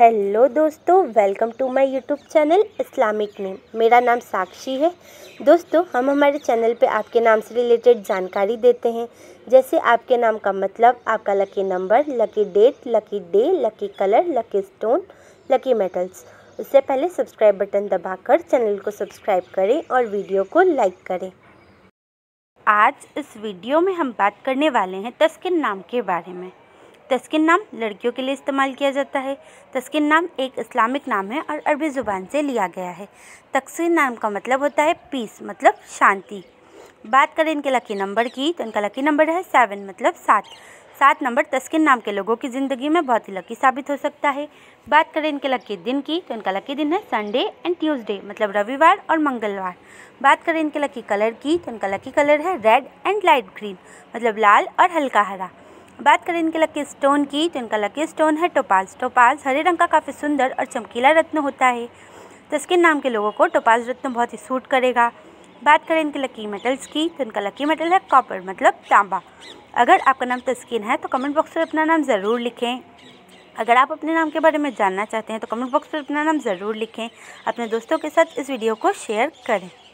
hello दोस्तों welcome to my YouTube channel Islamic name मेरा नाम साक्षी है दोस्तों हम हमारे चैनल पे आपके नाम से रिलेटेड जानकारी देते हैं जैसे आपके नाम का मतलब आपका lucky number lucky date lucky day lucky colour lucky stone lucky metals उससे पहले सब्सक्राइब बटन दबाकर चैनल को सब्सक्राइब करें और वीडियो को लाइक करें आज इस वीडियो में हम बात करने वाले हैं तस्किन नाम के बारे में तस्किन नाम लड़कियों के लिए इस्तेमाल किया जाता है तस्किन नाम एक इस्लामिक नाम है और अरबी ज़ुबान से लिया गया है तकसीन नाम का मतलब होता है पीस मतलब शांति बात करें इनके लकी नंबर की तो इनका लकी नंबर है सेवन मतलब सात सात नंबर तस्किन नाम के लोगों की ज़िंदगी में बहुत ही लकी साबित हो सकता है बात करें इनके लकी दिन की तो इनका लकी दिन है संडे एंड ट्यूसडे मतलब रविवार और मंगलवार बात करें इनके लकी कलर की तो इनका लकी कलर है रेड एंड लाइट ग्रीन मतलब लाल और हल्का हरा बात करें इनके लकी स्टोन की तो इनका लकी स्टोन है टोपाल्स टोपाल्स हरे रंग का काफ़ी सुंदर और चमकीला रत्न होता है तस्किन तो नाम के लोगों को टोपाल्स रत्न बहुत ही सूट करेगा बात करें इनके लकी मेटल्स की तो इनका लकी मेटल है कॉपर मतलब तांबा अगर आपका नाम तस्किन है तो कमेंट बॉक्स में अपना नाम ज़रूर लिखें अगर आप अपने नाम के बारे में जानना चाहते हैं तो कमेंट बॉक्स में अपना नाम ज़रूर लिखें अपने दोस्तों के साथ इस वीडियो को शेयर करें